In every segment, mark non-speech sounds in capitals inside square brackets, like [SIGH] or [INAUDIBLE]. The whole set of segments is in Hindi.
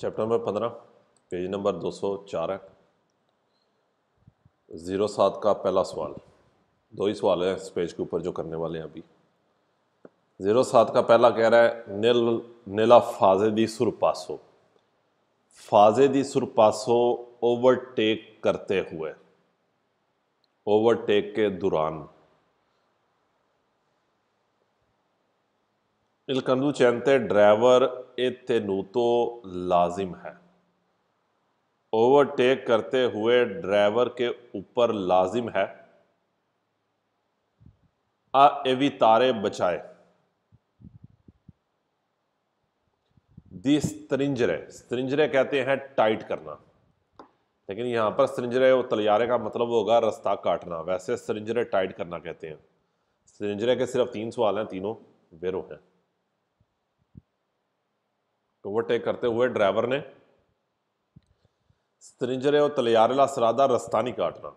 चैप्टर नंबर पंद्रह पेज नंबर दो सौ चार है ज़ीरो सात का पहला सवाल दो ही सवाल हैं इस पेज के ऊपर जो करने वाले हैं अभी ज़ीरो सात का पहला कह रहा है निल नीला फाजे दी सुरपासो फाजे दी सुरपासो ओवरटेक करते हुए ओवरटेक के दौरान Il conducente driver e तो लाजिम है ओवरटेक करते हुए ड्राइवर के ऊपर लाजिम है आ एवी तारे बचाए दी स्त्रिंजरे स्त्रिंजरे कहते हैं टाइट करना लेकिन यहाँ पर स्त्रिंजरे तलियारे का मतलब होगा रास्ता काटना वैसे स्त्रिंजरे टाइट करना कहते हैं स्त्रिंजरे के सिर्फ तीन सवाल हैं तीनों बेरो हैं तो ओवरटेक करते हुए ड्राइवर ने स्त्रिंजरे और तलियारेला सरादा नहीं काटना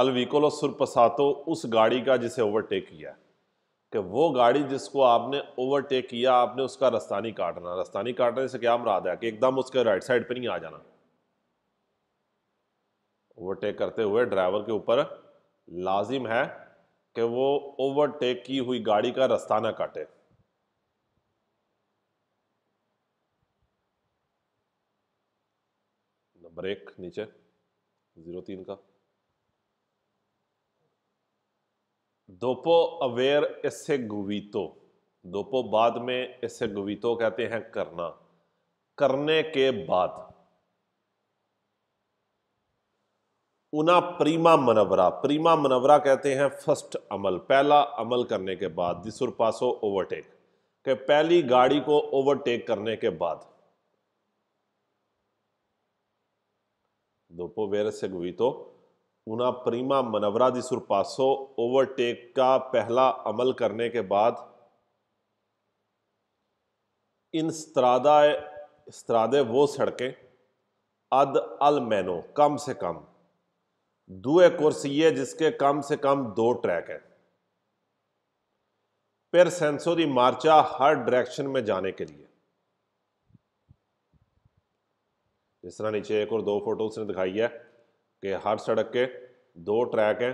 अलविकोलो सुरपसातो उस गाड़ी का जिसे ओवरटेक किया कि वो गाड़ी जिसको आपने ओवरटेक किया आपने उसका रास्ता नहीं काटना रास्ता नहीं काटने से क्या मराद है कि एकदम उसके राइट साइड पर नहीं आ जाना ओवरटेक करते हुए ड्राइवर के ऊपर लाजिम है कि वो ओवरटेक की हुई गाड़ी का रास्ता ना काटे ब्रेक नीचे जीरो तीन का दोपो अवेयर इससे गुवीतो दोपो बाद में इससे गुवीतो कहते हैं करना करने के बाद उना प्रीमा मनवरा प्रीमा मनवरा कहते हैं फर्स्ट अमल पहला अमल करने के बाद दिसुर पासो ओवरटेक के पहली गाड़ी को ओवरटेक करने के बाद Dopo aver seguito una prima manovra di sorpasso overtake का पहला अमल करने के बाद इन स्त्रादा स्त्रादे वो सड़कें अद अल मैनो कम से कम दुए कुर्सीए जिसके कम से कम दो ट्रैक हैं पर सेंसोरी मार्चा हर डायरेक्शन में जाने के लिए जिस तरह नीचे एक और दो फोटो उसने दिखाई है कि हर सड़क के दो ट्रैक हैं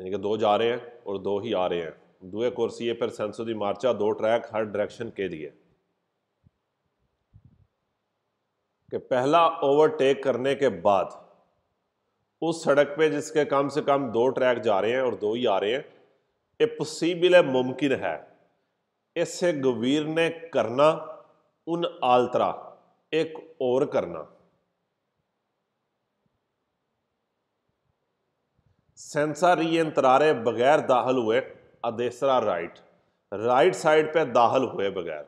यानी कि दो जा रहे हैं और दो ही आ रहे हैं दुए कुर्सी पर सेंसो दी मार्चा दो ट्रैक हर डायरेक्शन के लिए कि पहला ओवरटेक करने के बाद उस सड़क पे जिसके कम से कम दो ट्रैक जा रहे हैं और दो ही आ रहे हैं ये पॉसिबल है मुमकिन है इससे गवीर ने करना उन आलतरा एक और करना सेंसारियन तरारे बगैर दाहल हुए अदेसरा राइट राइट साइड पे दाहल हुए बगैर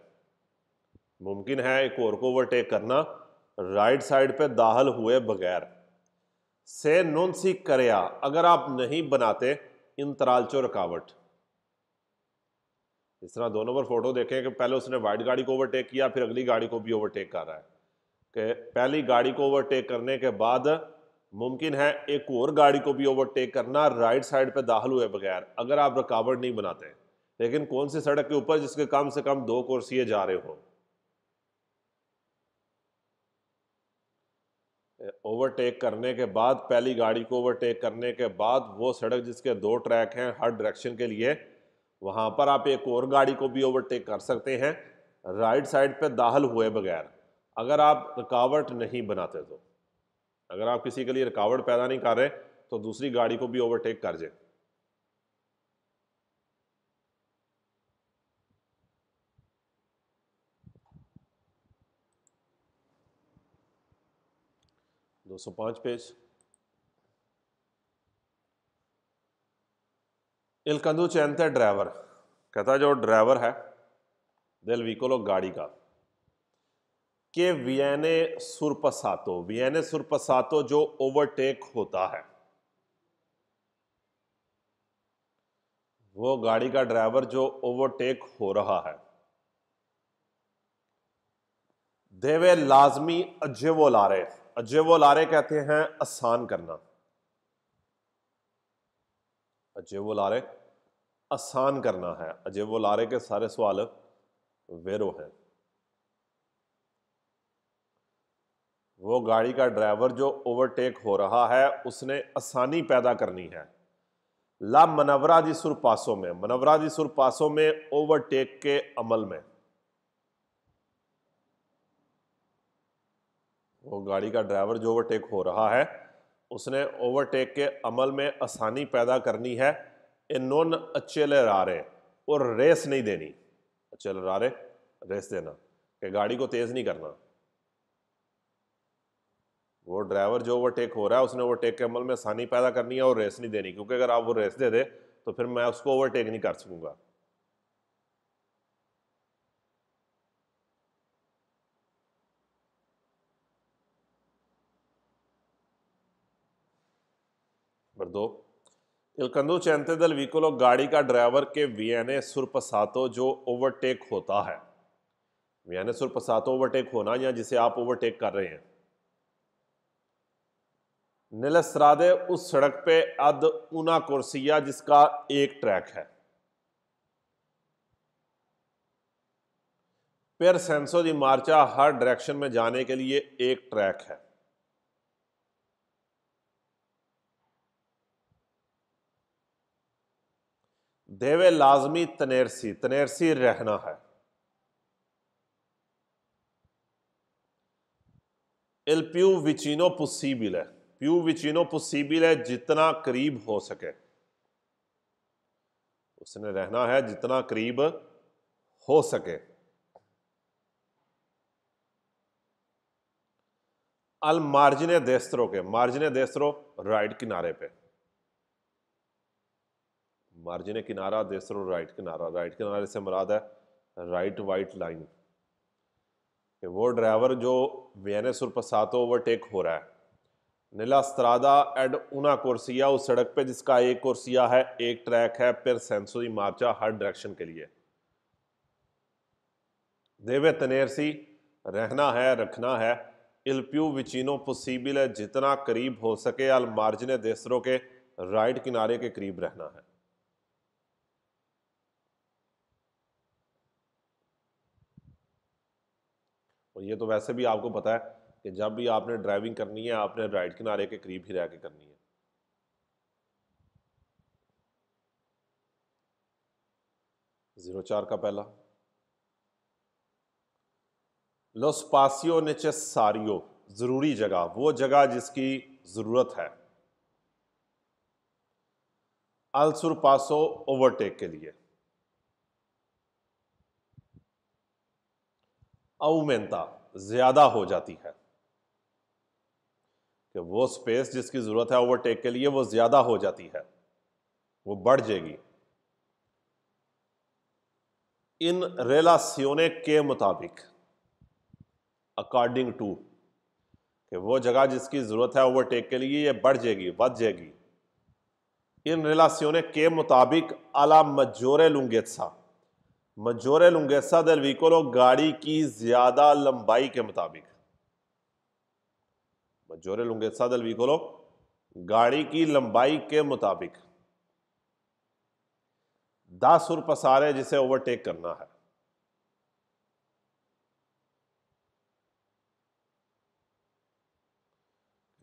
मुमकिन है एक और को ओवरटेक करना राइट साइड पे दाहल हुए बगैर से नोन सी करया अगर आप नहीं बनाते इंतराल चो रुकावट इस तरह दोनों पर फोटो देखें कि पहले उसने वाइट गाड़ी को ओवरटेक किया फिर अगली गाड़ी को भी ओवरटेक कर रहा है कि पहली गाड़ी को ओवरटेक करने के बाद मुमकिन है एक और गाड़ी को भी ओवरटेक करना राइट साइड पर दाखिल हुए बगैर अगर आप रुकावट नहीं बनाते लेकिन कौन सी सड़क के ऊपर जिसके कम से कम दो कुर्सियाँ जा रहे हो ओवरटेक करने के बाद पहली गाड़ी को ओवरटेक करने के बाद वो सड़क जिसके दो ट्रैक हैं हर डायरेक्शन के लिए वहाँ पर आप एक और गाड़ी को भी ओवरटेक कर सकते हैं राइट साइड पे दाहल हुए बगैर अगर आप रुकावट नहीं बनाते तो अगर आप किसी के लिए रुकावट पैदा नहीं कर रहे तो दूसरी गाड़ी को भी ओवरटेक कर जाए दो सौ पाँच पेज इलकंदू चैनते ड्राइवर कहता जो ड्राइवर है दिल वीकोलो गाड़ी का के वियने सुरपसातो वियने सुरपसातो जो ओवरटेक होता है वो गाड़ी का ड्राइवर जो ओवरटेक हो रहा है देवे लाजमी वो लारे अजे वो लारे कहते हैं आसान करना वो लारे आसान करना है अजय वो लारे के सारे सवाल वेरो हैं वो गाड़ी का ड्राइवर जो ओवरटेक हो रहा है उसने आसानी पैदा करनी है ला मनवरा दी सुरपासों में मनवरा दी सुरपासों में ओवरटेक के अमल में वो गाड़ी का ड्राइवर जो ओवरटेक हो रहा है उसने ओवरटेक के अमल में आसानी पैदा करनी है ए नॉन अचेलरारे और रेस नहीं देनी अचेलरारे रेस देना कि गाड़ी को तेज़ नहीं करना वो ड्राइवर जो ओवरटेक हो रहा है उसने ओवरटेक के अमल में आसानी पैदा करनी है और रेस नहीं देनी क्योंकि अगर आप वो रेस दे दे तो फिर मैं उसको ओवरटेक नहीं कर सकूंगा नंबर दो इलकंदू चैनते दल विकोलो गाड़ी का ड्राइवर के वीएनए सुरपसातो जो ओवरटेक होता है वीएनए सुरपसातो ओवरटेक होना या जिसे आप ओवरटेक कर रहे हैं निलसरादे उस सड़क पे अद ऊना कुर्सिया जिसका एक ट्रैक है पेर सेंसो दी मार्चा हर डायरेक्शन में जाने के लिए एक ट्रैक है देवे लाजमी तनेरसी तनेरसी रहना है इल प्यू विचिनो पुसीबिल है प्यू विचिनो पुसीबिल है जितना करीब हो सके उसने रहना है जितना करीब हो सके अल मार्जिन देस्त्रो के मार्जिन देस्त्रो राइट किनारे पे मार्जिन किनारा देसर और राइट किनारा राइट किनारे से मुराद है राइट वाइट लाइन कि वो ड्राइवर जो वी सुर पसातो ओवरटेक हो रहा है नीला स्त्रादा एड ऊना कुर्सिया उस सड़क पे जिसका एक कुर्सिया है एक ट्रैक है फिर सेंसोरी मार्चा हर डायरेक्शन के लिए देवे तनेरसी रहना है रखना है इल्प्यू विचिनो पॉसिबल है जितना करीब हो सके अल मार्जिन देसरों के राइट किनारे के करीब रहना है और ये तो वैसे भी आपको पता है कि जब भी आपने ड्राइविंग करनी है आपने राइट किनारे के करीब ही रह के करनी है ज़ीरो चार का पहला लोस्पासियो नेचे सारियो ज़रूरी जगह वो जगह जिसकी ज़रूरत है अलसुर पासो ओवरटेक के लिए अवमेनता ज्यादा हो जाती है कि वो स्पेस जिसकी ज़रूरत है ओवरटेक के लिए वो ज़्यादा हो जाती है वो बढ़ जाएगी इन रेलासियोने के मुताबिक अकॉर्डिंग टू कि वो जगह जिसकी ज़रूरत है ओवरटेक के लिए ये बढ़ जाएगी बढ़ जाएगी इन रेलासियोने के मुताबिक अला मजोरे लुंगेसा मजोर लुंगेसा दल वीकोलो गाड़ी की ज्यादा लंबाई के मुताबिक मजोर लुंगेसा दल वीकोलो गाड़ी की लंबाई के मुताबिक दस सुर पसारे जिसे ओवरटेक करना है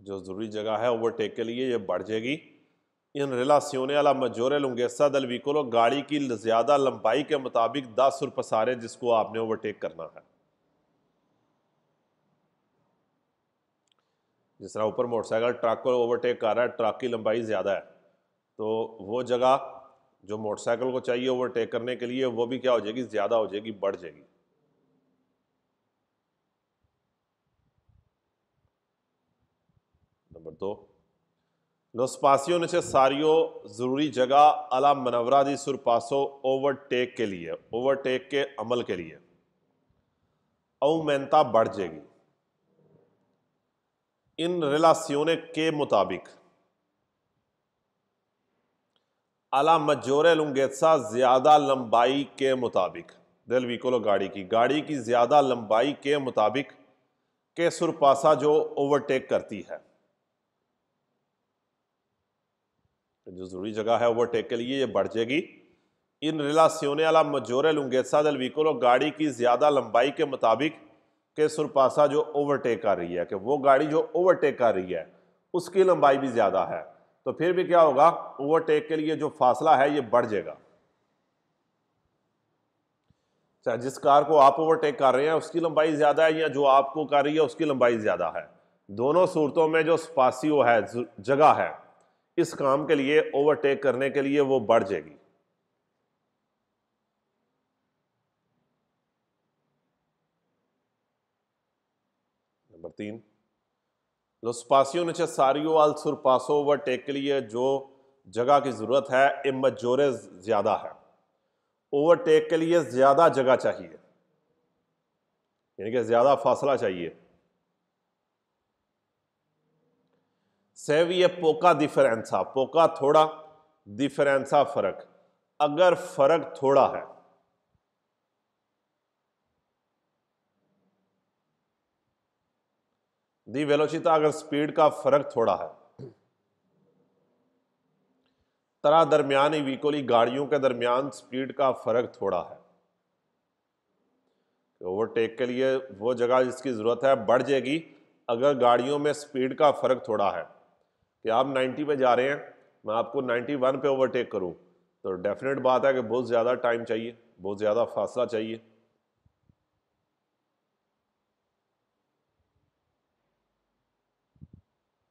जो ज़रूरी जगह है ओवरटेक के लिए ये बढ़ जाएगी इन रिलासियों अला मजोरे लुंगेसा दल विकोलो गाड़ी की ज़्यादा लंबाई के मुताबिक दस और पसारे जिसको आपने ओवरटेक करना है जिस तरह ऊपर मोटरसाइकिल ट्रक को ओवरटेक कर रहा है ट्रक की लंबाई ज़्यादा है तो वो जगह जो मोटरसाइकिल को चाहिए ओवरटेक करने के लिए वो भी क्या हो जाएगी ज़्यादा हो जाएगी बढ़ जाएगी नंबर दो नोस्पासियों ने सारियो ज़रूरी जगह अला मनवरा दी सुरपासो ओवरटेक के लिए ओवरटेक के अमल के लिए अवमेनता बढ़ जाएगी इन रिलासियों के मुताबिक अला मजोर लुंगेत्सा ज़्यादा लंबाई के मुताबिक दिल वीकोलो गाड़ी की गाड़ी की ज़्यादा लंबाई के मुताबिक के सुरपासा जो ओवरटेक करती है जो ज़रूरी जगह है ओवरटेक के लिए ये बढ़ जाएगी इन रिलासियोने वाला मजोरे लुंगेसा दल और गाड़ी की ज़्यादा लंबाई के मुताबिक के सुरपासा जो ओवरटेक कर रही है कि वो गाड़ी जो ओवरटेक कर रही है उसकी लंबाई भी ज़्यादा है तो फिर भी क्या होगा ओवरटेक के लिए जो फासला है ये बढ़ जाएगा चाहे जिस कार को आप ओवरटेक कर रहे हैं उसकी लंबाई ज़्यादा है या जो आपको कर रही है उसकी लंबाई ज़्यादा है दोनों सूरतों में जो वो है जगह है इस काम के लिए ओवरटेक करने के लिए वो बढ़ जाएगी नंबर तीन नीचे सारियो आल सुरपासो ओवरटेक के लिए जो जगह की ज़रूरत है इमजोरे ज़्यादा है ओवरटेक के लिए ज़्यादा जगह चाहिए यानी कि ज़्यादा फासला चाहिए सेवी है पोका डिफरेंसा पोका थोड़ा डिफरेंसा फ़र्क अगर फ़र्क थोड़ा है दी वेलोसिता अगर स्पीड का फ़र्क थोड़ा है तरह दरमियान वीकोली गाड़ियों के दरमियान स्पीड का फ़र्क थोड़ा है ओवरटेक के लिए वो जगह जिसकी ज़रूरत है बढ़ जाएगी अगर गाड़ियों में स्पीड का फ़र्क थोड़ा है कि आप 90 पे जा रहे हैं मैं आपको 91 पे ओवरटेक करूं तो डेफिनेट बात है कि बहुत ज़्यादा टाइम चाहिए बहुत ज़्यादा फासला चाहिए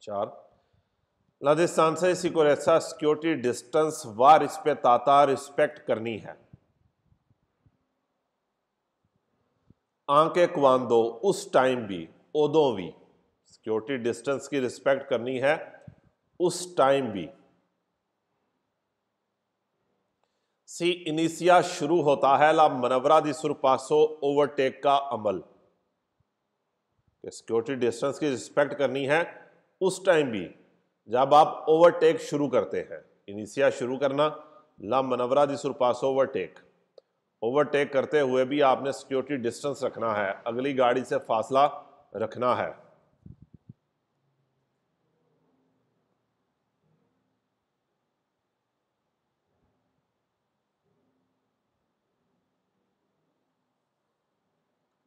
चार राजस्थान से ऐसा सिक्योरिटी डिस्टेंस वार इस पे ताता रिस्पेक्ट करनी है आंके क्वान दो उस टाइम भी ओदो भी सिक्योरिटी डिस्टेंस की रिस्पेक्ट करनी है उस टाइम भी सी इनिसिया शुरू होता है ला मनवरा दी सुरपासो ओवरटेक का अमल सिक्योरिटी डिस्टेंस की रिस्पेक्ट करनी है उस टाइम भी जब आप ओवरटेक शुरू करते हैं इनिसिया शुरू करना ला मनवरा दी सुरपासो ओवरटेक ओवरटेक करते हुए भी आपने सिक्योरिटी डिस्टेंस रखना है अगली गाड़ी से फासला रखना है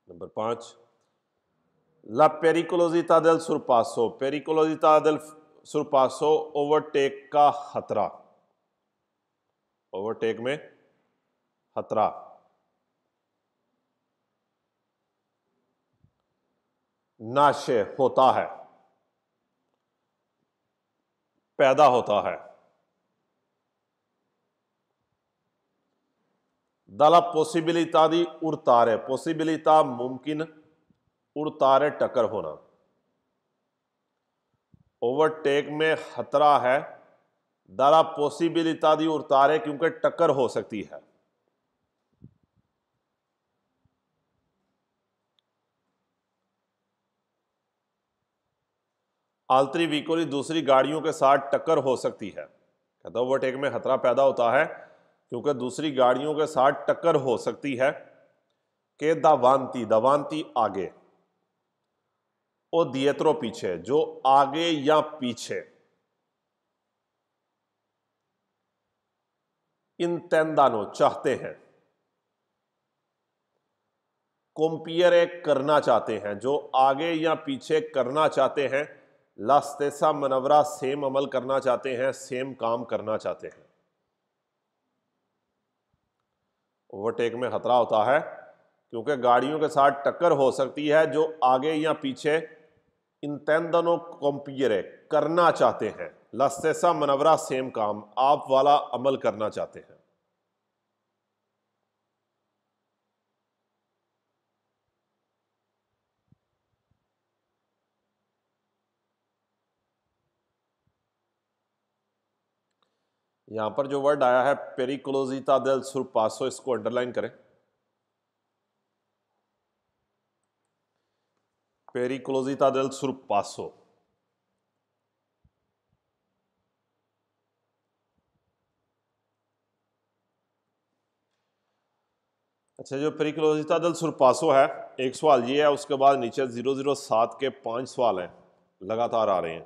नंबर पाँच ला पेरिकोलोजी तादल सुरपासो पेरिकोलोजिता दिल सुरपासो ओवरटेक का खतरा ओवरटेक में खतरा नाशे होता है पैदा होता है दला पॉसिबिलिता दी उड़तार है पॉसिबिलिता मुमकिन उड़तार है टक्कर होना ओवरटेक में खतरा है दाला पॉसिबिलिता दी उड़तार है क्योंकि टक्कर हो सकती है आलतरी वीकोली दूसरी गाड़ियों के साथ टक्कर हो सकती है कहता ओवरटेक में खतरा पैदा होता है क्योंकि दूसरी गाड़ियों के साथ टक्कर हो सकती है के दवानती दावानती आगे और दियत्रो पीछे जो आगे या पीछे इन तैनदानों चाहते हैं कॉम्पियर करना चाहते हैं जो आगे या पीछे करना चाहते हैं लास्तेसा मनवरा सेम अमल करना चाहते हैं सेम काम करना चाहते हैं ओवरटेक में ख़तरा होता है क्योंकि गाड़ियों के साथ टक्कर हो सकती है जो आगे या पीछे इन तैनदनों कॉम्पियर करना चाहते हैं लस्सा मनवरा सेम काम आप वाला अमल करना चाहते हैं यहां पर जो वर्ड आया है पेरिक्लोजिता दल सुरपासो इसको अंडरलाइन करें पेरिक्लोजिता दल सुरपासो अच्छा जो पेरिक्लोजिता दल सुरपासो है एक सवाल ये है उसके बाद नीचे जीरो जीरो सात के पांच सवाल हैं लगातार आ रहे हैं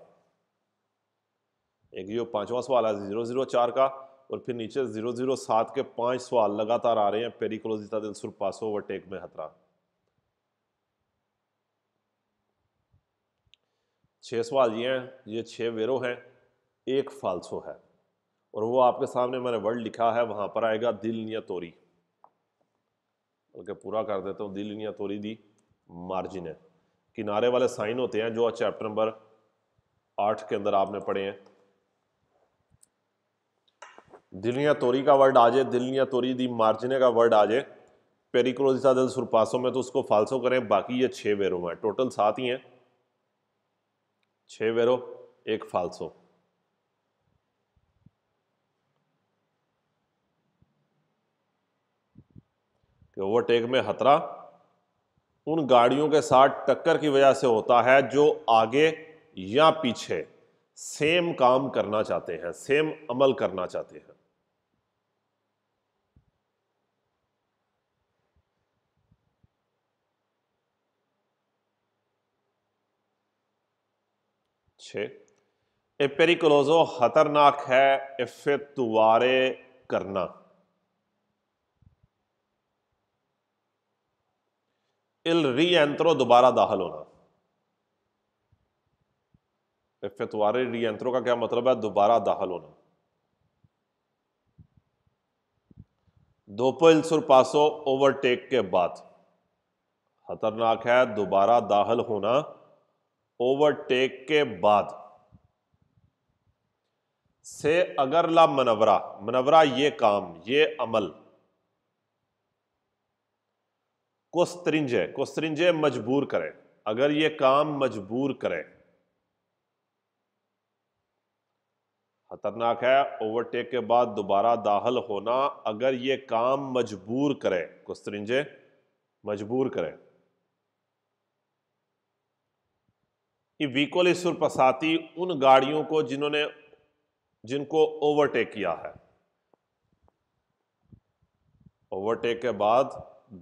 एक ये पांचवा सवाल है ज़ीरो ज़ीरो चार का और फिर नीचे ज़ीरो ज़ीरो सात के पांच सवाल लगातार आ रहे हैं पेरिकोलोजिता दिल सुरपासो ओवरटेक में खतरा छह सवाल ये हैं ये छह वेरो हैं एक फालसो है और वो आपके सामने मैंने वर्ड लिखा है वहां पर आएगा दिल निया तोरी बल्कि पूरा कर देता हूँ दिल या तोरी दी मार्जिन है किनारे वाले साइन होते हैं जो चैप्टर नंबर आठ के अंदर आपने पढ़े हैं दिलिया तोरी का वर्ड आ जाए दिलिया तोरी दी मार्जिने का वर्ड आ जाए पेरिक्लोजिसा दल सुरपासो में तो उसको फालसो करें बाकी ये छः वेरो में टोटल सात ही हैं छः वेरो एक फालसो कि ओवरटेक में खतरा उन गाड़ियों के साथ टक्कर की वजह से होता है जो आगे या पीछे सेम काम करना चाहते हैं सेम अमल करना चाहते हैं छः एपेरिकलोजो ख़तरनाक है इफे तुवारे करना इल री एंत्रो दोबारा दाखिल होना तुवारे री एंत्रो का क्या मतलब है दोबारा दाखिल होना दोपो इल्सुर पासो ओवरटेक के बाद खतरनाक है दोबारा दाखिल होना ओवरटेक के बाद से अगर ला मनवरा मनवरा ये काम ये अमल को स्त्रिंजे को स्त्रिंजे मजबूर करें अगर ये काम मजबूर करे खतरनाक है ओवरटेक के बाद दोबारा दाखिल होना अगर ये काम मजबूर करे कुस्तरिंजे मजबूर करें कि वीकोलेश्वर पसाती उन गाड़ियों को जिन्होंने जिनको ओवरटेक किया है ओवरटेक के बाद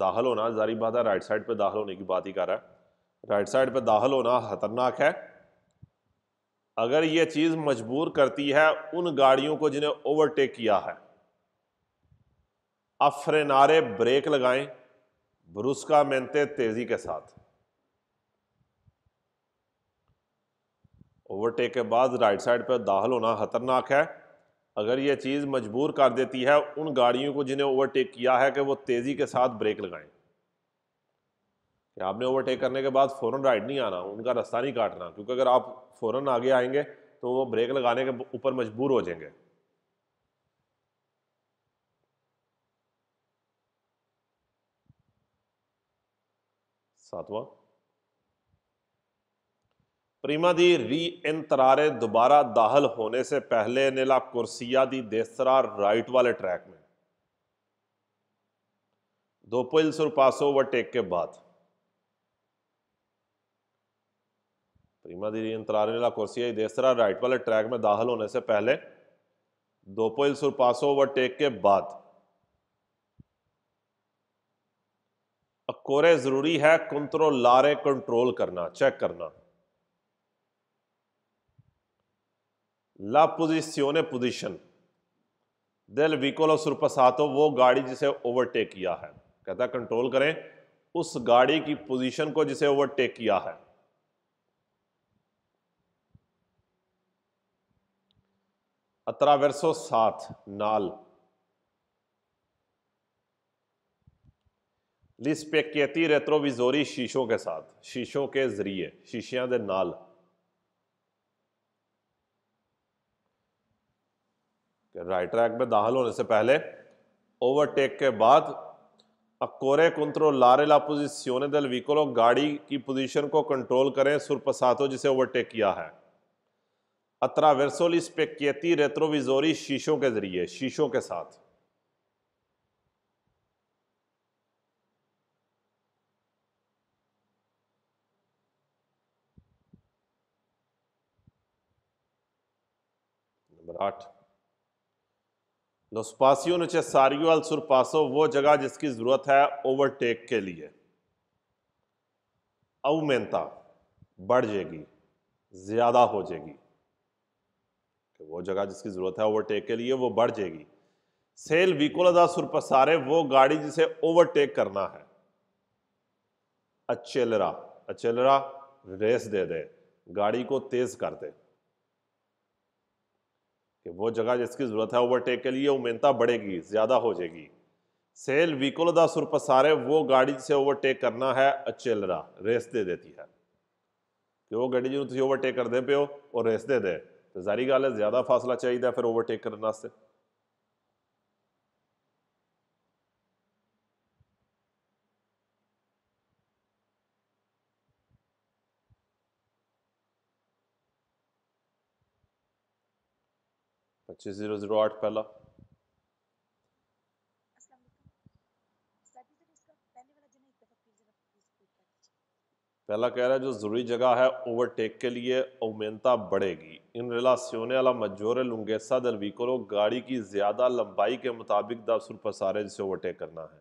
दाखिल होना जारी बात है राइट साइड पे दाखिल होने की बात ही कर रहा है राइट साइड पे दाखिल होना खतरनाक है अगर यह चीज़ मजबूर करती है उन गाड़ियों को जिन्हें ओवरटेक किया है अब ब्रेक लगाएं ब्रुस्का मेनते तेज़ी के साथ ओवरटेक के बाद राइट साइड पर दाखिल होना ख़तरनाक है अगर ये चीज़ मजबूर कर देती है उन गाड़ियों को जिन्हें ओवरटेक किया है कि वो तेज़ी के साथ ब्रेक लगाएं कि आपने ओवरटेक करने के बाद फ़ौरन राइड नहीं आना उनका रास्ता नहीं काटना क्योंकि अगर आप फ़ौरन आगे आएंगे तो वो ब्रेक लगाने के ऊपर मजबूर हो जाएंगे सातवां प्रीमा दी री इंतरारे दोबारा दाखिल होने से पहले नीला कुर्सिया दी देसरा राइट वाले ट्रैक में दो पुल सुर पास ओवरटेक के बाद प्रीमा दी री इंतरारे नीला कुर्सिया देसरा राइट वाले ट्रैक में दाखिल होने से पहले दो पुल सुर पास ओवरटेक के बाद अकोरे जरूरी है कंट्रोल लारे कंट्रोल करना चेक करना ला पोजिसियोन पोजिशन दिल विकोलो सुरपसातो वो गाड़ी जिसे ओवरटेक किया है कहता है कंट्रोल करें उस गाड़ी की पोजीशन को जिसे ओवरटेक किया है अतरावरसो साथ नाल लिस्पेकेती रेत्रोविजोरी शीशों के साथ शीशों के जरिए शीशियां दे नाल कि राइट ट्रैक में दाखिल होने से पहले ओवरटेक के बाद अकोरे कुंत्रो लारे ला पोजिशन दल विकोलो गाड़ी की पोजीशन को कंट्रोल करें सुरपसातो जिसे ओवरटेक किया है अत्रावेरसोल स्पेकियती रेत्रोविजोरी शीशों के जरिए शीशों के साथ नंबर आठ लोसपासी नीचे सारियो अल सुरपासो वो जगह जिसकी ज़रूरत है ओवरटेक के लिए अवमेनता बढ़ जाएगी ज़्यादा हो जाएगी वो जगह जिसकी ज़रूरत है ओवरटेक के लिए वो बढ़ जाएगी सेल विकोलदा सुरपसारे वो गाड़ी जिसे ओवरटेक करना है अचेलरा अचेलरा रेस दे दे गाड़ी को तेज़ कर दे कि वो जगह जिसकी ज़रूरत है ओवरटेक के लिए उमेनता बढ़ेगी ज़्यादा हो जाएगी सेल व्हीकल दा सुरपसारे वो गाड़ी से ओवरटेक करना है अचेलरा रेस दे देती है कि वो गाड़ी जिन्होंने ओवरटेक कर दे पे हो और रेस दे दे तो जारी गल है ज़्यादा फासला चाहिए फिर ओवरटेक करने एच जीरो जीरो आठ पहला पहला कह रहा है जो ज़रूरी जगह है ओवरटेक के लिए उमेनता बढ़ेगी इन रिलासियों वाला मजोर लुंगेसा दल वीकोलो गाड़ी की ज़्यादा लंबाई के मुताबिक दस पसारे जिसे ओवरटेक करना है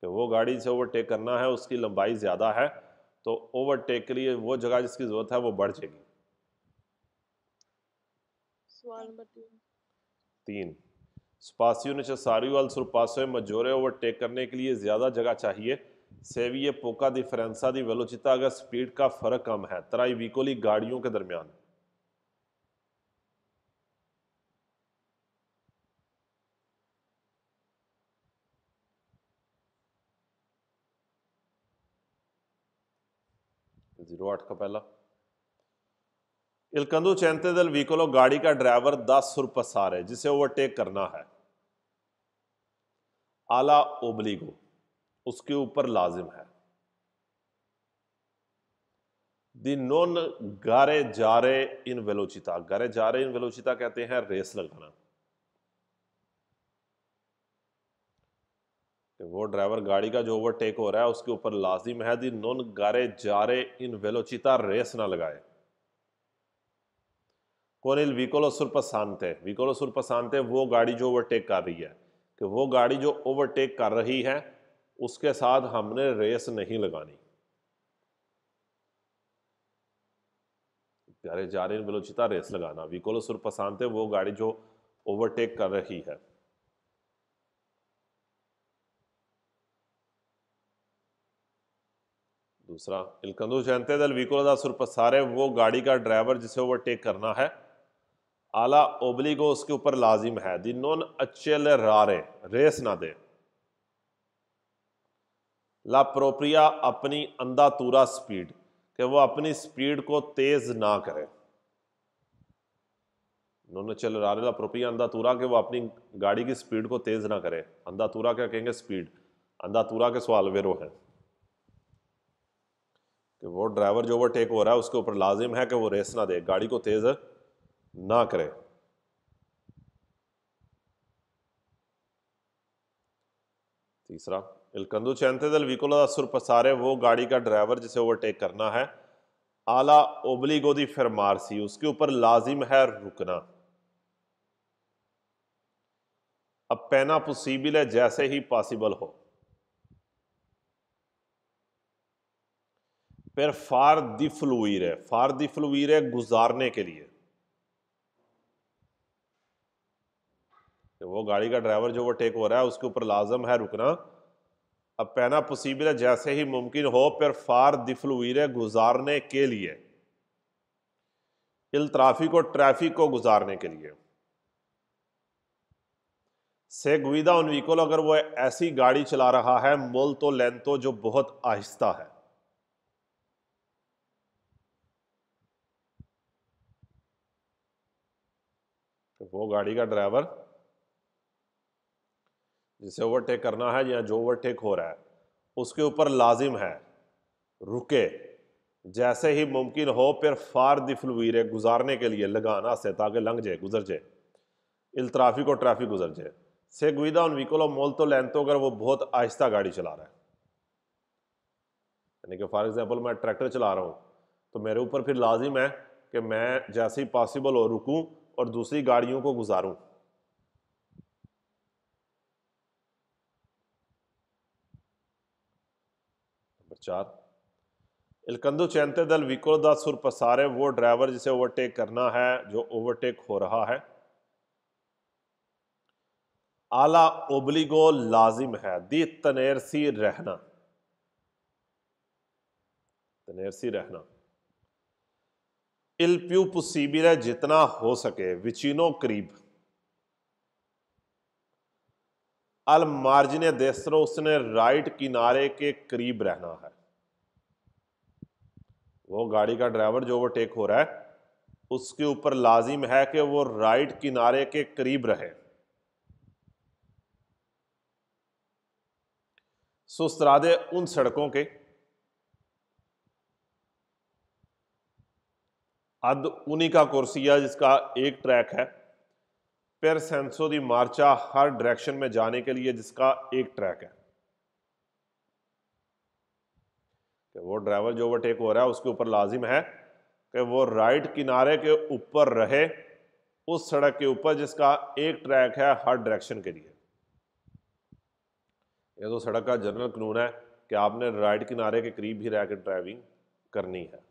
कि वो गाड़ी से ओवरटेक करना है उसकी लंबाई ज़्यादा है तो ओवरटेक के लिए वो जगह जिसकी ज़रूरत है वो बढ़ जाएगी सवाल नंबर तीन तीन स्पासियो ने सारी वाल सुरपासो मजोरे ओवरटेक करने के लिए ज़्यादा जगह चाहिए सेविये पोका दी फ्रेंसा दी वेलोचिता अगर स्पीड का फ़र्क कम है तराई वीकोली गाड़ियों के दरमियान जीरो आठ का पहला इलकंदू चैनते दल वीकोलो गाड़ी का ड्राइवर दस सुरपसार है जिसे ओवरटेक करना है आला ओबलीगो उसके ऊपर लाजिम है दी गारे जारे इन वेलोचिता गारे जारे इन वेलोचिता कहते हैं रेस लगाना तो वो ड्राइवर गाड़ी का जो ओवरटेक हो रहा है उसके ऊपर लाजिम है दी नोन गारे जारे इन वेलोचिता रेस ना लगाए कौन इल विकोलो सुरपसानते विकोलो सुरपसानते वो गाड़ी जो ओवरटेक कर रही है कि वो गाड़ी जो ओवरटेक कर रही है उसके साथ हमने रेस नहीं लगानी प्यारे हैं बलोचिता रेस लगाना विकोलो पसानते वो गाड़ी जो ओवरटेक कर रही है दूसरा इलकंदू जयंते दल विकोला सुरपसारे वो गाड़ी का ड्राइवर जिसे ओवरटेक करना है आला ओबलीगो उसके ऊपर लाजिम है दिन नॉन रारे रेस ना दे लाप्रोप्रिया अपनी अंधातूरा स्पीड कि वो अपनी स्पीड को तेज ना करे नोन चल रारे लाप्रोप्रिया अंधातूरा के वो अपनी गाड़ी की स्पीड को तेज ना करे अंधातूरा क्या कहेंगे स्पीड अंधातूरा के सवाल वेरो है कि वो ड्राइवर जो ओवरटेक हो रहा है उसके ऊपर लाजिम है कि वो रेस ना दे गाड़ी को तेज ना करे तीसरा इलकंदु चैंतल विकुल सुर पसारे वो गाड़ी का ड्राइवर जिसे ओवरटेक करना है आला ओबली गोदी फिर फिरमारसी उसके ऊपर लाजिम है रुकना अब पैना पॉसिबल है जैसे ही पॉसिबल हो फिर फार दिफलवीर है फार फ्लूर है गुजारने के लिए वो गाड़ी का ड्राइवर जो टेक हो रहा है उसके ऊपर लाजम है रुकना अब पहना पसीबिल है जैसे ही मुमकिन हो पर फार दिफलवीर गुजारने के लिए इल ट्राफिक और ट्रैफिक को गुजारने के लिए से गुविदा उन व्हीकल अगर वो ऐसी गाड़ी चला रहा है मोल तो लेन तो जो बहुत आहिस्ता है वो गाड़ी का ड्राइवर जिसे ओवरटेक करना है या जो ओवरटेक हो रहा है उसके ऊपर लाजिम है रुके जैसे ही मुमकिन हो फिर फार दिफलवीरे गुजारने के लिए लगाना से ताकि लंघ जाए गुजर जाए इल्तराफी और ट्रैफिक गुजर जाए से गुइदा उन विकोलो मोल तो लेंथ तो अगर वो बहुत आहिस्ता गाड़ी चला रहा है यानी कि फॉर एग्ज़ाम्पल मैं ट्रैक्टर चला रहा हूँ तो मेरे ऊपर फिर लाजिम है कि मैं जैसे ही पॉसिबल हो रुकूँ और दूसरी गाड़ियों को गुजारूँ चार इलकंदु चैनते दल विकोल दास सुर पसारे वो ड्राइवर जिसे ओवरटेक करना है जो ओवरटेक हो रहा है आला ओबलीगो लाजिम है दी तनेरसी रहना तनेरसी रहना इल प्यू पुसीबिर जितना हो सके विचिनो करीब अल मार्जिन देसरो उसने राइट किनारे के करीब रहना है वो गाड़ी का ड्राइवर जो ओवरटेक हो रहा है उसके ऊपर लाजिम है कि वो राइट किनारे के करीब रहे सुस्तरादे उन सड़कों के अद उन्हीं का कुर्सिया जिसका एक ट्रैक है फिर सेंसो दी मार्चा हर डायरेक्शन में जाने के लिए जिसका एक ट्रैक है कि वो ड्राइवर जो ओवरटेक हो रहा है उसके ऊपर लाजिम है कि वो राइट किनारे के ऊपर रहे उस सड़क के ऊपर जिसका एक ट्रैक है हर डायरेक्शन के लिए ये तो सड़क का जनरल कानून है कि आपने राइट किनारे के करीब ही रह कर ड्राइविंग करनी है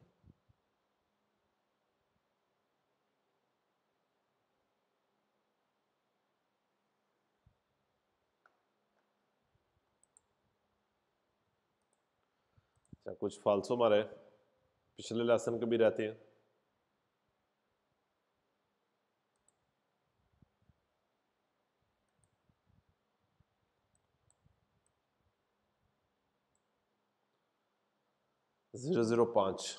अच्छा कुछ फॉल्सो मारे पिछले लेसन के भी रहते हैं ज़ीरो ज़ीरो पाँच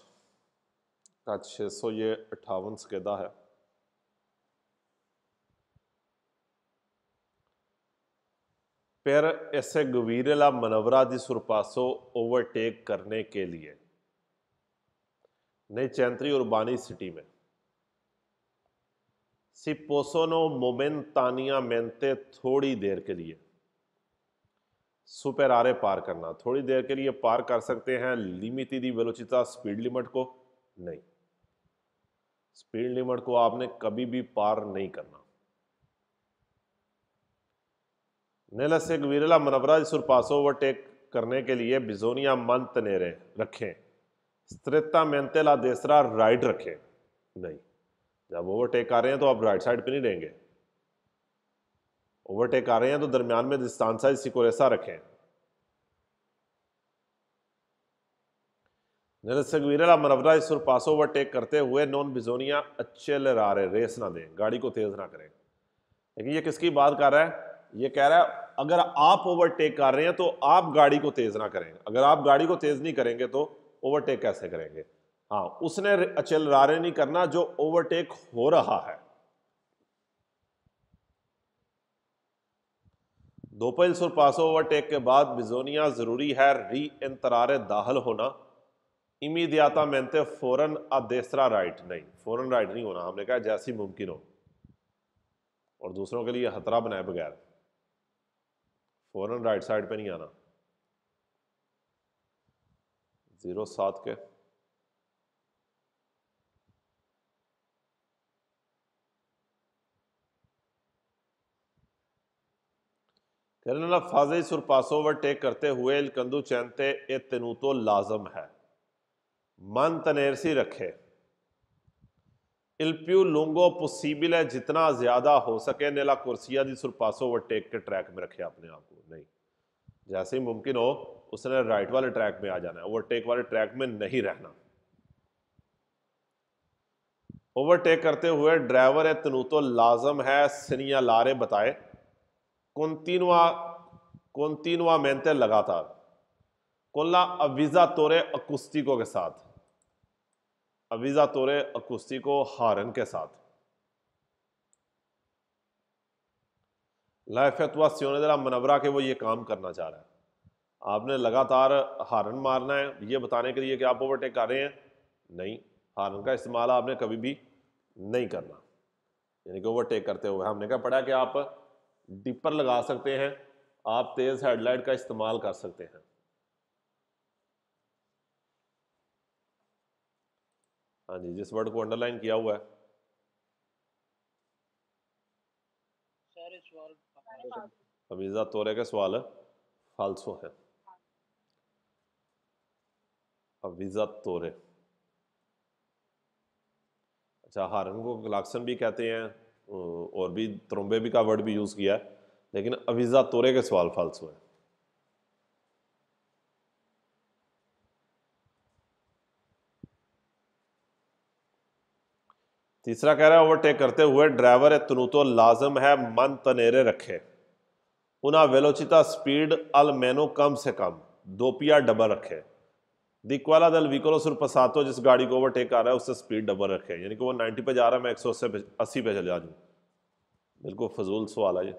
का छः सौ ये अट्ठावन सकेदा है फिर ऐसे गवीरला मनवरा दी सुरपासो ओवरटेक करने के लिए नई चैंतरी बानी सिटी में सिपोसोनो मोमेन तानिया मेनते थोड़ी देर के लिए सुपर आरे पार करना थोड़ी देर के लिए पार कर सकते हैं लिमिटी दी वेलोचिता स्पीड लिमिट को नहीं स्पीड लिमिट को आपने कभी भी पार नहीं करना नेला से वीरला मनवरा सुर पास ओवरटेक करने के लिए बिजोनिया मन तनेरे रखें स्त्रेता मेंतेला देसरा राइट रखें नहीं जब ओवरटेक आ रहे हैं तो आप राइट साइड पे नहीं रहेंगे ओवरटेक आ रहे हैं तो दरमियान में दिस्तानसा सिकोरेसा रखें नरसगवीरा मनवरा इस पास ओवरटेक करते हुए नॉन बिजोनिया अच्छे लहरा रहे रेस ना दें गाड़ी को तेज़ ना करें लेकिन ये किसकी बात कर रहा है ये कह रहा है अगर आप ओवरटेक कर रहे हैं तो आप गाड़ी को तेज़ ना करें अगर आप गाड़ी को तेज़ नहीं करेंगे तो ओवरटेक कैसे करेंगे हाँ उसने अचल रारे नहीं करना जो ओवरटेक हो रहा है दोपहिल्स सुर पासो ओवरटेक के बाद बिजोनिया ज़रूरी है री इंतरारे दाहल होना इमीदियाता मेहनते फ़ौरन अदेसरा राइट नहीं फ़ौरन राइट नहीं होना हमने कहा जैसी मुमकिन हो और दूसरों के लिए खतरा बनाए बगैर फौरन राइट साइड पे नहीं आना जीरो सात के फाजे फाजे सुरपास टेक करते हुए इलकंदू चैनते ए तनूतो लाजम है मन तनेरसी रखे ਇਲਪਿਊ ਲੂੰਗੋ है जितना ज्यादा हो सके नीला कुर्सिया की सुरपासो ਸੁਰਪਾਸ ओवरटेक के ट्रैक में रखे अपने आप को नहीं जैसे ही मुमकिन हो उसने राइट वाले ट्रैक में आ जाना है ओवरटेक वाले ट्रैक में नहीं रहना ओवरटेक करते हुए ड्राइवर है तनूतो लाजम है सनिया लारे बताए कुंतीनवा कुंतीनवा मेहनत लगातार कोला अवीज़ा तोरे अकुस्तिको के साथ अवीज़ा तोरे अकुस्ती को हारन के साथ हुआ सियोने दिला मनवरा के वो ये काम करना चाह रहा है आपने लगातार हारन मारना है ये बताने के लिए कि आप ओवरटेक कर रहे हैं नहीं हारन का इस्तेमाल आपने कभी भी नहीं करना यानी कि ओवरटेक करते हुए हमने क्या पढ़ा कि आप डिपर लगा सकते हैं आप तेज़ हेडलाइट का इस्तेमाल कर सकते हैं हाँ जी जिस वर्ड को अंडरलाइन किया हुआ है हमीजा तोरे के सवाल फालसो है हमीजा तोरे अच्छा हारन को गलाक्सन भी कहते हैं और भी त्रम्बे भी का वर्ड भी यूज़ किया है लेकिन अवीज़ा तोरे के सवाल फालसो है तीसरा कह रहा है ओवरटेक करते हुए ड्राइवर ए तो लाजम है मन तनेरे रखे उना वेलोचिता स्पीड अल मैनो कम से कम दोपिया डबल रखे दिकवाला दल विकोलो सुर पसातो जिस गाड़ी को ओवरटेक कर रहा है उससे स्पीड डबल रखे यानी कि वो 90 पे जा रहा है मैं एक सौ अस्सी पे अस्सी पे चले जाऊँ बिल्कुल फजूल सवाल है ये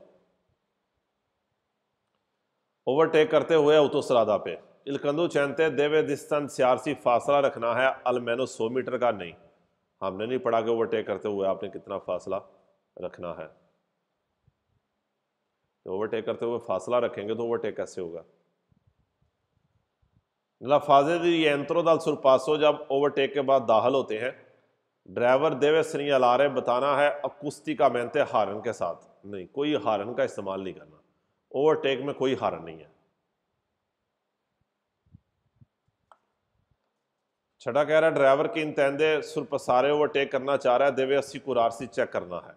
ओवरटेक करते हुए उतो सरादा पे इलकंदू चैनते देवे दिस्तन सियारसी फासला रखना है अलमेनो सौ मीटर का नहीं हमने नहीं पढ़ा कि ओवरटेक करते हुए आपने कितना फासला रखना है तो ओवरटेक करते हुए फासला रखेंगे तो ओवरटेक कैसे होगा लफाजे यंत्रों दल सुरपासो जब ओवरटेक के बाद दाखिल होते हैं ड्राइवर देवे सनी अलारे बताना है अकुस्ती का मेहनत हारन के साथ नहीं कोई हारन का इस्तेमाल नहीं करना ओवरटेक में कोई हारन नहीं है छठा कह रहा है ड्राइवर के सुरप सारे ओवरटेक करना चाह रहा है देवे अस्सी को आरसी चेक करना है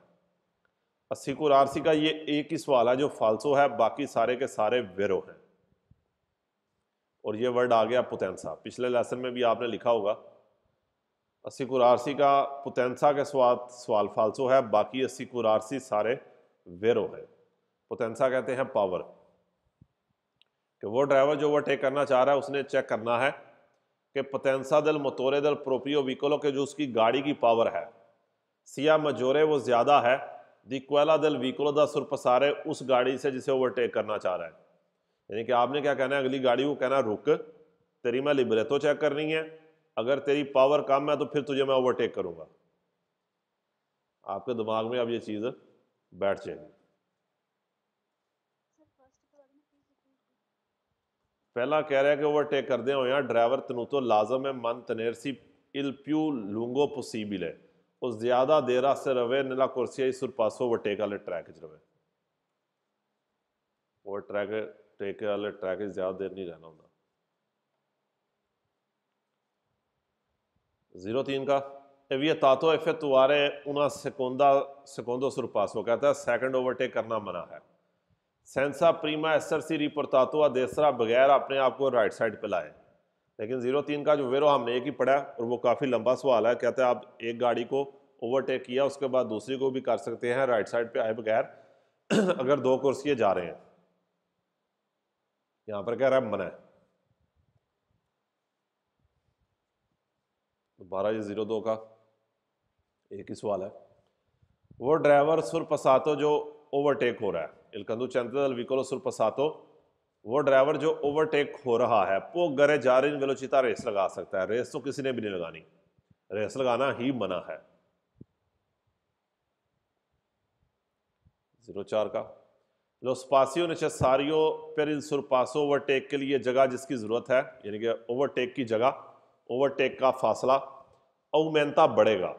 अस्सी को आरसी का ये एक ही सवाल है जो फालसो है बाकी सारे के सारे वेरो हैं और ये वर्ड आ गया पुतेंसा पिछले लेसन में भी आपने लिखा होगा अस्सी कुरारसी का पुतेंसा के स्वाद सवाल फालसो है बाकी अस्सी कुरारसी सारे वेरो है पुतेंसा कहते हैं पावर कि वो ड्राइवर जो ओवरटेक करना चाह रहा है उसने चेक करना है कि पतेंसा दल मतोरे दल प्रोपियो विकोलो के जो उसकी गाड़ी की पावर है सिया मजोरे वो ज़्यादा है दिक्वेला दल विकोलो दा सुरपसारे उस गाड़ी से जिसे ओवरटेक करना चाह रहा है यानी कि आपने क्या कहना है अगली गाड़ी को कहना रुक तेरी मैं लिबरेतो चेक करनी है अगर तेरी पावर कम है तो फिर तुझे मैं ओवरटेक करूँगा आपके दिमाग में अब ये चीज़ बैठ जाएगी पहला कह रहा है कि ओवरटेक करते हो ड्राइवर तनु तो लाजम है मन तनेर सी इल प्यू लूंगो पोसीबिल है उस ज्यादा देर से रवे नीला कुर्सिया ही सुरपास ओवरटेक वाले ट्रैक रवे ओवर ट्रैक टेक वाले ट्रैक ज्यादा देर नहीं रहना होंगे जीरो तीन का एवी तातो एफ तुआरे उन्हें सिकोंदा सिकोंदो सुरपास कहता है सैकंड ओवरटेक करना मना है सेंसा प्रीमा एसर सी रिपुरतातुआ देसरा बगैर अपने आप को राइट साइड पे लाए लेकिन ज़ीरो तीन का जो वेरो हमने एक ही पढ़ा और वो काफ़ी लंबा सवाल है कहते हैं आप एक गाड़ी को ओवरटेक किया उसके बाद दूसरी को भी कर सकते हैं राइट साइड पे आए बगैर [CLEARS THROAT] अगर दो कुर्सियाँ जा रहे हैं यहाँ पर कह रहा है मना दोबारा ये ज़ीरो दो का एक ही सवाल है वो ड्राइवर सुर पसातो जो ओवरटेक हो रहा है इलकंदू चंद्रदल विकोलो सुरपसातो वो ड्राइवर जो ओवरटेक हो रहा है वो गरे रही वेलोचिता रेस लगा सकता है रेस तो किसी ने भी नहीं लगानी रेस लगाना ही मना है जीरो चार का ने सारियो पर इन सुरपासो ओवरटेक के लिए जगह जिसकी ज़रूरत है यानी कि ओवरटेक की जगह ओवरटेक का फासला अवमेनता बढ़ेगा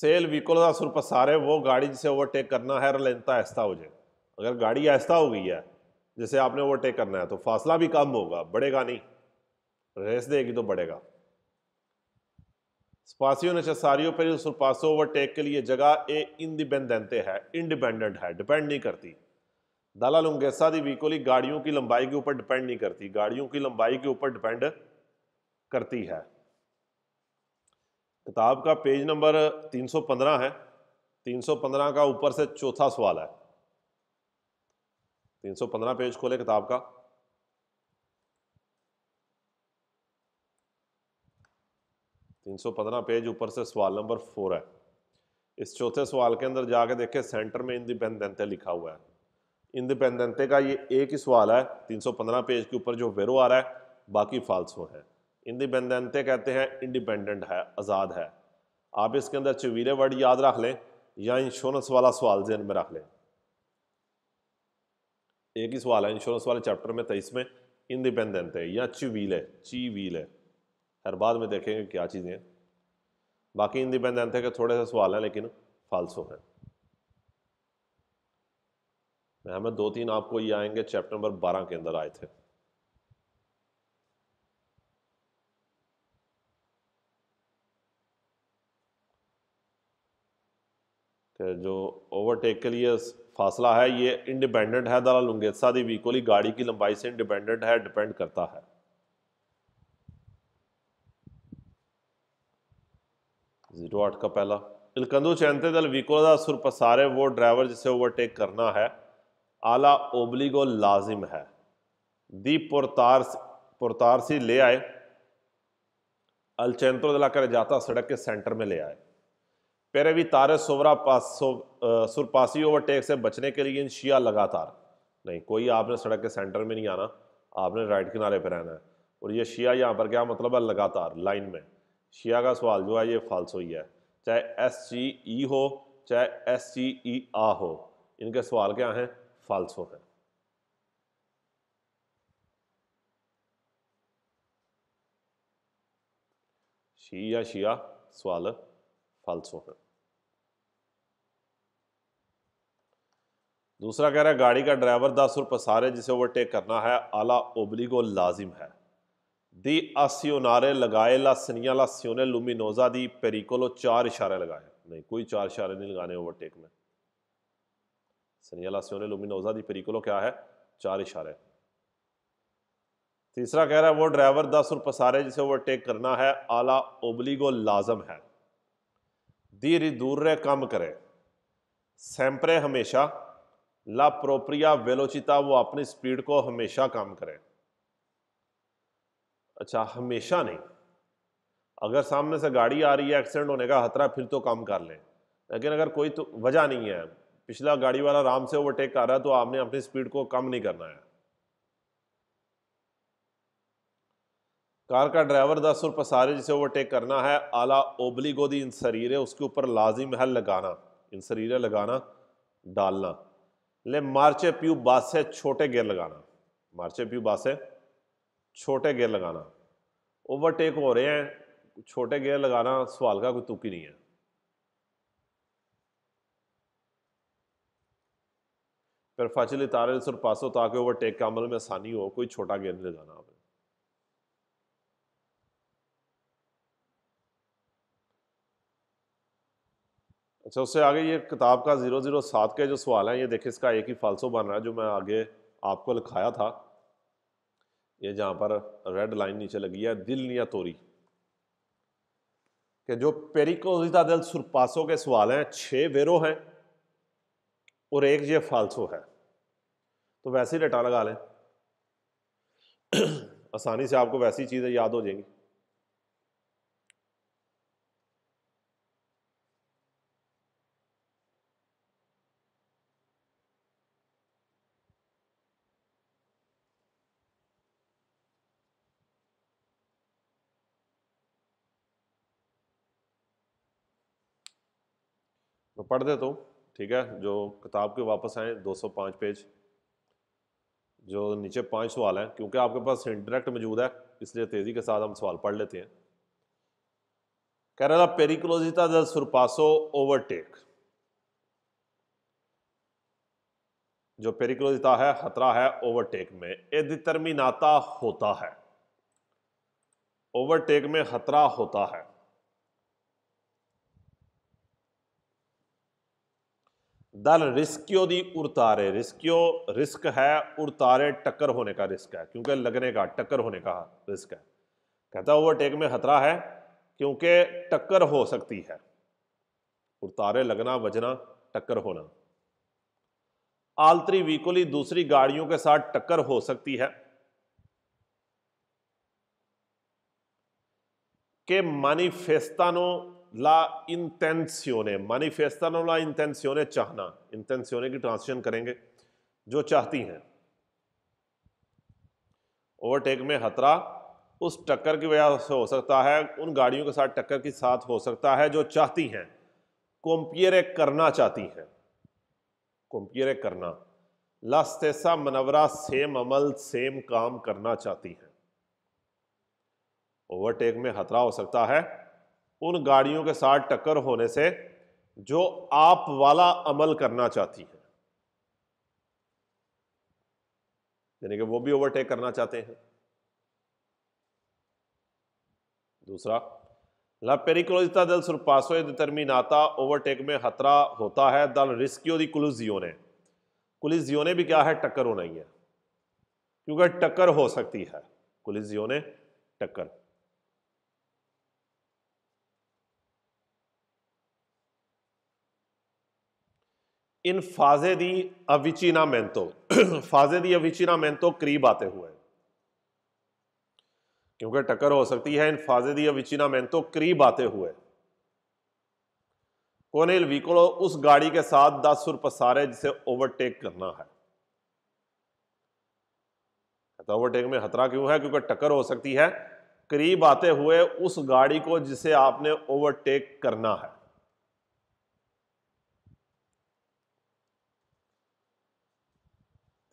सेल व्हीकल का सुरपसार है वो गाड़ी जिसे ओवरटेक करना है रलेंता आहिस्ता हो जाए अगर गाड़ी आहिस्ता हो गई है जैसे आपने ओवरटेक करना है तो फासला भी कम होगा बढ़ेगा नहीं रेस देगी तो बढ़ेगा स्पासियो ने चारियों पर सुरपासो ओवरटेक के लिए जगह ए इंडिपेंडेंटे है इंडिपेंडेंट है डिपेंड नहीं करती दाला लुंगेसा दी वीकोली गाड़ियों की लंबाई के ऊपर डिपेंड नहीं करती गाड़ियों की लंबाई के ऊपर डिपेंड करती है किताब का पेज नंबर 315 है 315 का ऊपर से चौथा सवाल है 315 पेज खोले किताब का तीन सौ पंद्रह पेज ऊपर से सवाल नंबर फोर है इस चौथे सवाल के अंदर जाके देखे सेंटर में इंडिपेंडेंटे लिखा हुआ है इंडिपेंडेंटे का ये एक ही सवाल है तीन सौ पंद्रह पेज के ऊपर जो वेरो आ रहा है बाकी फालसो है इंडिपेंडेंटे कहते हैं इंडिपेंडेंट है आज़ाद है आप इसके अंदर चवीरे वर्ड याद रख लें या इंश्योरेंस वाला सवाल जहन में रख लें एक ही सवाल है इंश्योरेंस वाले चैप्टर में तेईस में इंडिपेंडेंट है या चिवील है चीवील है हर बाद में देखेंगे क्या चीज़ें बाकी इंडिपेंडेंट के थोड़े से सवाल हैं लेकिन फालसो हैं हमें दो तीन आपको ये आएंगे चैप्टर नंबर बारह के अंदर आए थे कि जो ओवरटेक के लिए फासला है ये इंडिपेंडेंट है दरा लुंगेसा दी वीकोली गाड़ी की लंबाई से इंडिपेंडेंट है डिपेंड करता है जीरो आठ का पहला इलकंदू चैनते दल विकोला सुरपसारे वो ड्राइवर जिसे ओवरटेक करना है आला ओबलीगो लाजिम है दी पुरतार पुरतारसी ले आए अलचैंतो दिला कर जाता सड़क के सेंटर में ले आए पैरवी तारे सोवरा पास सो, सुरपासी ओवरटेक से बचने के लिए इन शिया लगातार नहीं कोई आपने सड़क के सेंटर में नहीं आना आपने राइट किनारे पर रहना है और ये शिया यहाँ पर क्या मतलब है लगातार लाइन में शिया का सवाल जो है ये फालसो ही है चाहे एस सी ई हो चाहे एस सी ई आ हो इनके सवाल क्या हैं फालसो हैं शी या शिया सवाल फालसो हैं दूसरा कह रहा है गाड़ी का ड्राइवर दस रुपये सारे जिसे ओवरटेक करना है आला ओबली को लाजिम है दी आसियोनारे लगाए ला सनिया ला सियोने लुमिनोजा दी पेरिकोलो चार इशारे लगाए नहीं कोई चार इशारे नहीं लगाने ओवरटेक में सनिया ला सियोने लुमिनोजा दी पेरिकोलो क्या है चार इशारे तीसरा कह रहा है वो ड्राइवर दस रुपये सारे जिसे ओवरटेक करना है आला ओबली को लाजम है दी दूर कम करे सैम्परे हमेशा लाप्रोप्रिया वेलोचिता वो अपनी स्पीड को हमेशा काम करें अच्छा हमेशा नहीं अगर सामने से गाड़ी आ रही है एक्सीडेंट होने का खतरा फिर तो कम कर लें लेकिन अगर कोई तो वजह नहीं है पिछला गाड़ी वाला आराम से ओवरटेक कर रहा है तो आपने अपनी स्पीड को कम नहीं करना है कार का ड्राइवर दस और पसारे जिसे ओवरटेक करना है आला ओबली गोदी इन शरीर उसके ऊपर लाजिम है लगाना इन शरीर लगाना डालना ले मार्चे प्यू बासे छोटे गेयर लगाना मार्चे प्यू बासे छोटे गेयर लगाना ओवरटेक हो रहे हैं छोटे गेयर लगाना सवाल का कोई तुक ही नहीं है फिर फाचिल तारे सुर पासो ताकि ओवरटेक के अमल में आसानी हो कोई छोटा गेयर नहीं लगाना आप अच्छा उससे आगे ये किताब का ज़ीरो ज़ीरो सात के जो सवाल हैं ये देखिए इसका एक ही फालसो बन रहा है जो मैं आगे आपको लिखाया था ये जहाँ पर रेड लाइन नीचे लगी है दिल या तोरी कि जो पेरिकोजिदा दिल सुरपासों के सवाल हैं छः वेरो हैं और एक ये फालसो है तो वैसे ही रटा लगा लें [CLEARS THROAT] आसानी से आपको वैसी चीज़ें याद हो जाएंगी पढ़ देता तो, हूँ ठीक है जो किताब के वापस आए 205 पेज जो नीचे पाँच सवाल हैं क्योंकि आपके पास इंटरेक्ट मौजूद है इसलिए तेज़ी के साथ हम सवाल पढ़ लेते हैं कह रहा था पेरिक्लोजिता द सुरपासो ओवरटेक जो पेरिकलोजिता है खतरा है ओवरटेक में ए डिटर्मिनाता होता है ओवरटेक में खतरा होता है दल रिस्क्यो दी उड़तारे रिस्क्यो रिस्क है उतारे टक्कर होने का रिस्क है क्योंकि लगने का टक्कर होने का रिस्क है कहता ओवरटेक में खतरा है क्योंकि टक्कर हो सकती है उतारे लगना बजना टक्कर होना आलतरी वीकोली दूसरी गाड़ियों के साथ टक्कर हो सकती है कि मानिफेस्तानों ला इंटेंसियोने मैनिफेस्टा ला इंटेंसियोने चाहना इंटेंसियोने की ट्रांसलेशन करेंगे जो चाहती हैं ओवरटेक में खतरा उस टक्कर की वजह से हो सकता है उन गाड़ियों के साथ टक्कर के साथ हो सकता है जो चाहती हैं कॉम्पियर करना चाहती हैं कॉम्पियर करना लास्तेसा मनवरा सेम अमल सेम काम करना चाहती हैं ओवरटेक में खतरा हो सकता है उन गाड़ियों के साथ टक्कर होने से जो आप वाला अमल करना चाहती हैं यानी कि वो भी ओवरटेक करना चाहते हैं दूसरा ला पेरिकोलोजिता दल सुरपासो डिटर्मिनाता ओवरटेक में खतरा होता है दल रिस्कियो दी कुलिस ने भी क्या है टक्कर होना ही है क्योंकि टक्कर हो सकती है ने टक्कर इन फाजे दी अविचीना मेहनतों [CLEARS THROAT] फाजे दी अविचीना मेहनतों करीब आते हुए क्योंकि टक्कर हो सकती है इन फाजे दी अविचीना मेहनतों करीब आते हुए कोने विकलो उस गाड़ी के साथ दस सुर पसारे जिसे ओवरटेक करना है तो ओवरटेक में खतरा क्यों है क्योंकि टक्कर हो सकती है करीब आते हुए उस गाड़ी को जिसे आपने ओवरटेक करना है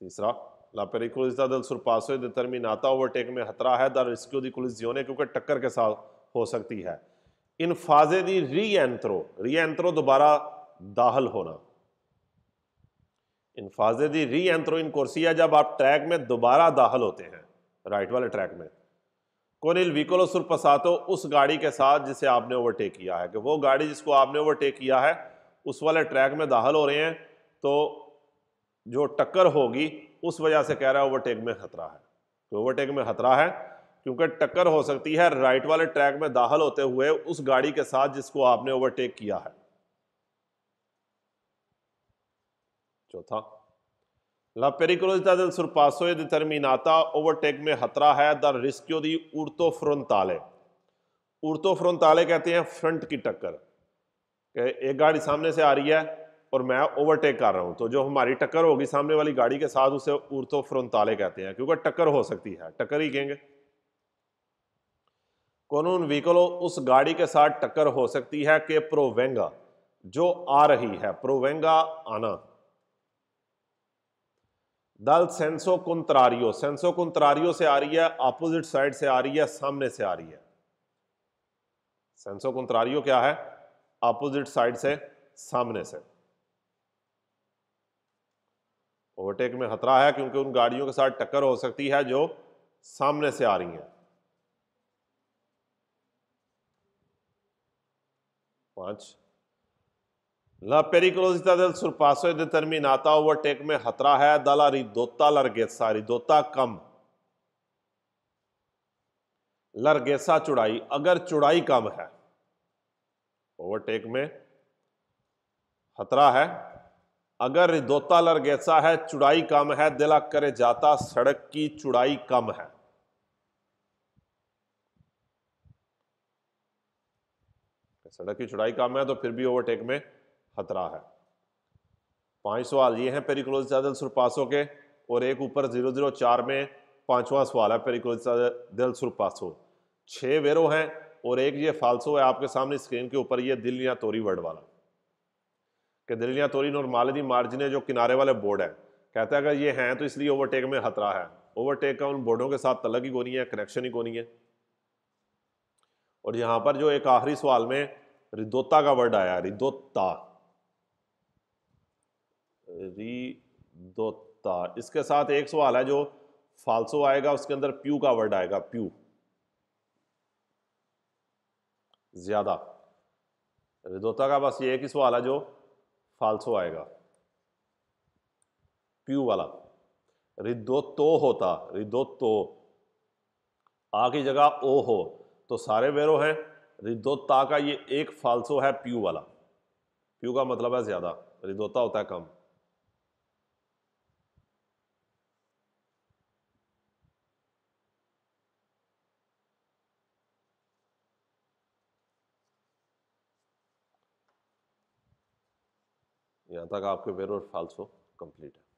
तीसरा ला पेरिकुलिस्ता दल सुरपासो दतरमीनाता ओवरटेक में खतरा है द रिस्क्यू की दी कुलिजियोने क्योंकि टक्कर के साथ हो सकती है इन फाजे की री एंथ्रो री एंथ्रो दोबारा दाहल होना इन फाजे की री एंथ्रो इन है जब आप ट्रैक में दोबारा दाहल होते हैं राइट वाले ट्रैक में कोनिल विकोलो सुरपसातो उस गाड़ी के साथ जिसे आपने ओवरटेक किया है कि वो गाड़ी जिसको आपने ओवरटेक किया है उस वाले ट्रैक में दाहल हो रहे हैं तो जो टक्कर होगी उस वजह से कह रहा है ओवरटेक में खतरा है तो ओवरटेक में खतरा है क्योंकि टक्कर हो सकती है राइट वाले ट्रैक में दाखिल होते हुए उस गाड़ी के साथ जिसको आपने ओवरटेक किया है चौथा ला पेरिकोलोजिता दिल सुरपासो è ओवरटेक में खतरा है द रिस्क्यो दी उर्तो फ्रंताले उर्तो फ्रंताले कहते हैं फ्रंट की टक्कर एक गाड़ी सामने से आ रही है और मैं ओवरटेक कर रहा हूँ तो जो हमारी टक्कर होगी सामने वाली गाड़ी के साथ उसे उर्तो फ्रंताले कहते हैं क्योंकि टक्कर हो सकती है टक्कर ही कहेंगे कानून व्हीकलो उस गाड़ी के साथ टक्कर हो सकती है कि प्रोवेंगा जो आ रही है प्रोवेंगा आना दल सेंसो कुंतरारियो सेंसो कुंतरारियो से आ रही है अपोजिट साइड से आ रही है सामने से आ रही है सेंसो कुंतरारियो क्या है अपोजिट साइड से सामने से ओवरटेक में ख़तरा है क्योंकि उन गाड़ियों के साथ टक्कर हो सकती है जो सामने से आ रही हैं पांच ला पेरिक्लोजिता दल सुरपासो ओवरटेक में खतरा है दला रिदोता लरगेसा रिदोता कम लरगेसा चुड़ाई अगर चुड़ाई कम है ओवरटेक में खतरा है अगर रिदोता गैसा है चुड़ाई कम है दिला करे जाता सड़क की चुड़ाई कम है सड़क की चुड़ाई कम है तो फिर भी ओवरटेक में खतरा है पांच सवाल ये हैं पेरिक्लोज सुरपासों के और एक ऊपर जीरो जीरो चार में पांचवा सवाल है पेरिक्लोज दिल सुरपासो छह वेरो हैं और एक ये फालसो है आपके सामने स्क्रीन के ऊपर ये दिल या तोरी वर्ड वाला कि दिलिया तोरीन और मालदी मार्जिन जो किनारे वाले बोर्ड हैं कहता है अगर ये हैं तो इसलिए ओवरटेक में खतरा है ओवरटेक का उन बोर्डों के साथ तलग ही कोनी है कनेक्शन ही कोनी है और यहाँ पर जो एक आखिरी सवाल में रिदोता का वर्ड आया रिदोता रिदोता इसके साथ एक सवाल है जो फालसो आएगा उसके अंदर प्यू का वर्ड आएगा प्यू ज्यादा रिदोता का बस ये एक ही सवाल है जो फालसो आएगा प्यू वाला रिदो तो होता रिदो तो आ की जगह ओ हो तो सारे वेरो है रिदोता का ये एक फालसो है प्यू वाला प्यू का मतलब है ज़्यादा रिदोता होता है कम यहाँ तक आपके वेरोर फाल्सो कम्प्लीट है